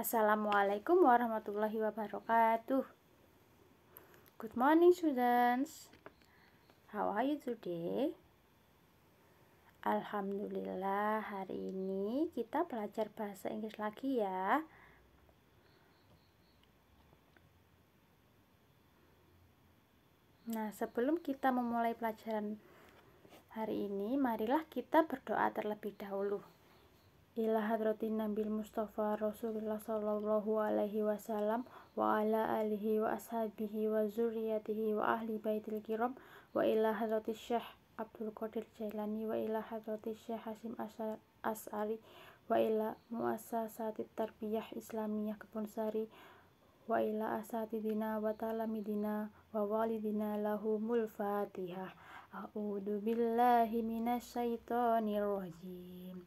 Assalamualaikum warahmatullahi wabarakatuh. Good morning students. How are you today? Alhamdulillah hari ini kita belajar bahasa Inggris lagi ya. Nah, sebelum kita memulai pelajaran hari ini, marilah kita berdoa terlebih dahulu ila hadratin Nabil Mustafa Rasulullah sallallahu alaihi wasallam wa ala alihi wa ashabihi wa zuriyatihi wa ahli baitil kiram wa ila hadratis Syekh Abdul Qadir Jailani wa ila hadratis Syekh Hasim As'ari wa ila muassasatit tarbiyah islamiyah Kebonsari wa ila asatidina wa talamidina wa walidina lahumul fatihah a'udzu billahi minasyaitonir rajim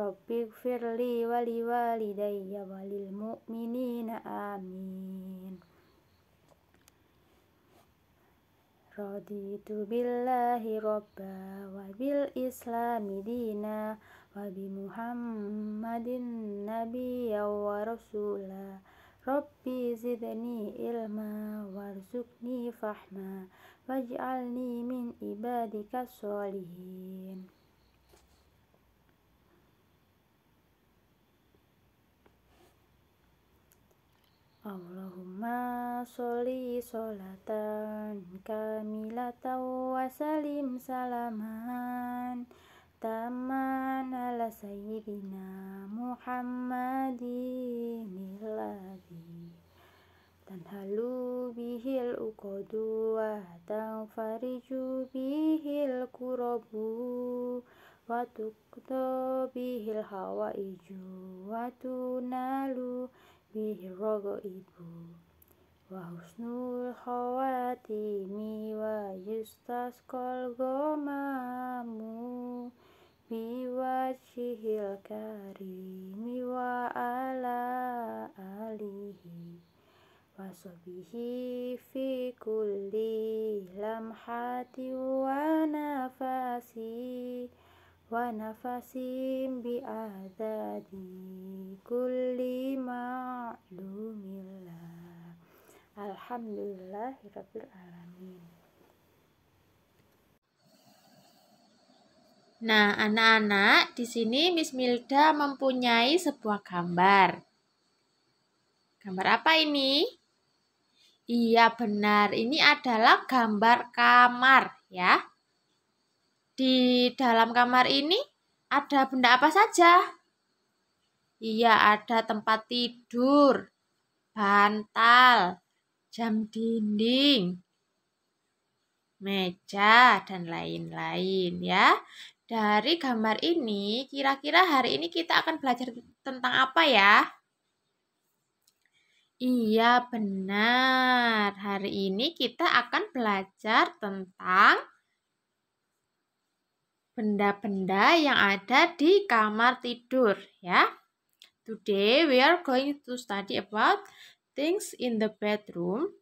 Rabbi firli wali walidayya walil mu'minina amin Raditu billahi robba wa bil islami dina wa bi muhammadin nabiyya wa Rasulah. Rabbi zidni ilma warzukni fahma waj'alni min ibadika sholihin Allahumma soli solatan kamilatan wa salim salaman taman ala sayyidina Muhammadin dan halu bihil uqadu wa tanfariju bihil kurabu wa tukto bihil hawa iju wa tunalu bihi rogo ibu wa husnul khawatimi wa yustaskol gomamu biwajihil karimi wa ala alihi wa sobihi fi kulli lamhati wa nafasi wa nafasim bi adadi kulli ma'lumillah rabbil alamin Nah, anak-anak, di sini Miss Milda mempunyai sebuah gambar. Gambar apa ini? Iya, benar. Ini adalah gambar kamar, ya. Di dalam kamar ini ada benda apa saja? Iya, ada tempat tidur, bantal, jam dinding, meja, dan lain-lain ya. Dari gambar ini, kira-kira hari ini kita akan belajar tentang apa ya? Iya, benar. Hari ini kita akan belajar tentang benda-benda yang ada di kamar tidur ya. Today we are going to study about things in the bedroom.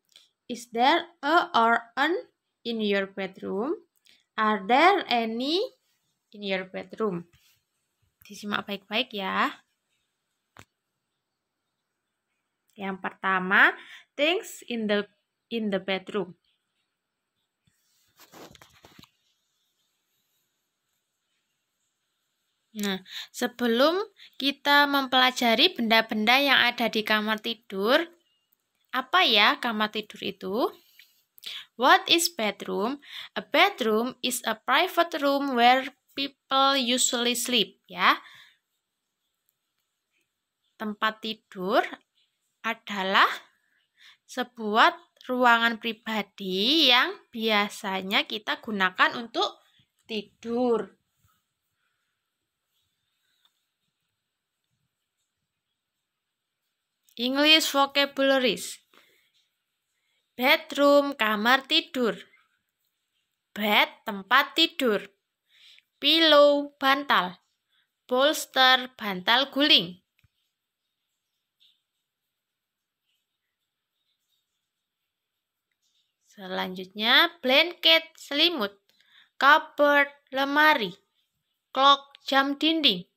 Is there a or an in your bedroom? Are there any in your bedroom? Disimak baik-baik ya. Yang pertama, things in the in the bedroom. Nah, sebelum kita mempelajari benda-benda yang ada di kamar tidur, apa ya kamar tidur itu? What is bedroom? A bedroom is a private room where people usually sleep, ya. Tempat tidur adalah sebuah ruangan pribadi yang biasanya kita gunakan untuk tidur. English vocabularies. Bedroom, kamar tidur. Bed, tempat tidur. Pillow, bantal. Bolster, bantal guling. Selanjutnya, blanket, selimut. Cupboard, lemari. Clock, jam dinding.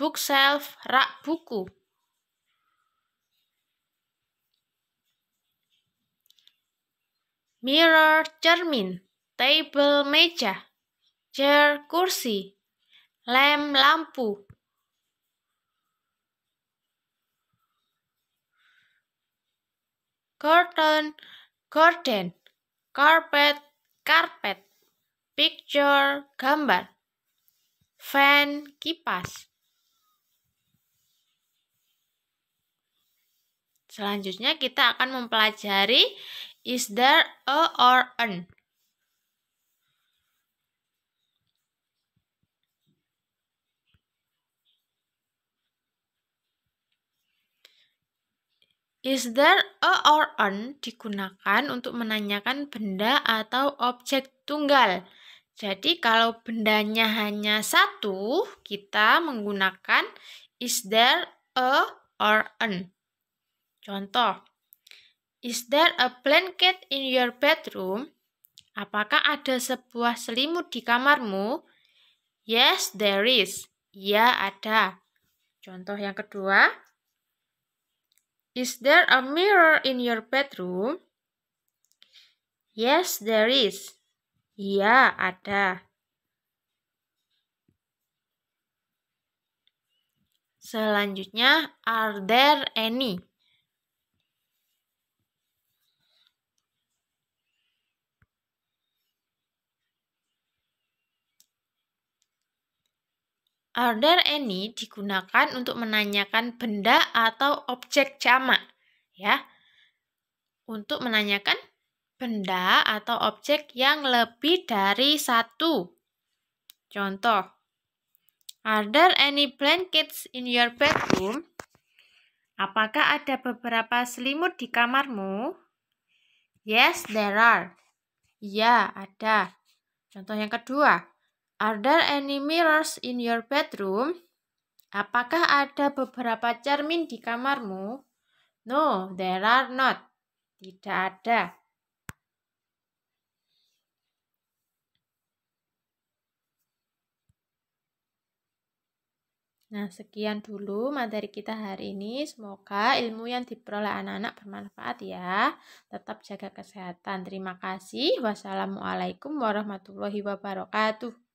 Bookshelf, rak buku. mirror cermin, table meja, chair kursi, lem lampu. Curtain, curtain, carpet, carpet, picture, gambar, fan, kipas. Selanjutnya kita akan mempelajari Is there a or an? Is there a or an digunakan untuk menanyakan benda atau objek tunggal. Jadi kalau bendanya hanya satu, kita menggunakan is there a or an. Contoh, Is there a blanket in your bedroom? Apakah ada sebuah selimut di kamarmu? Yes, there is. Ya, ada. Contoh yang kedua. Is there a mirror in your bedroom? Yes, there is. Ya, ada. Selanjutnya, are there any? Are there any digunakan untuk menanyakan benda atau objek jamak, ya. Untuk menanyakan benda atau objek yang lebih dari satu. Contoh, are there any blankets in your bedroom? Apakah ada beberapa selimut di kamarmu? Yes, there are. Ya, ada. Contoh yang kedua, Are there any mirrors in your bedroom? Apakah ada beberapa cermin di kamarmu? No, there are not. Tidak ada. Nah, sekian dulu materi kita hari ini. Semoga ilmu yang diperoleh anak-anak bermanfaat ya. Tetap jaga kesehatan. Terima kasih. Wassalamualaikum warahmatullahi wabarakatuh.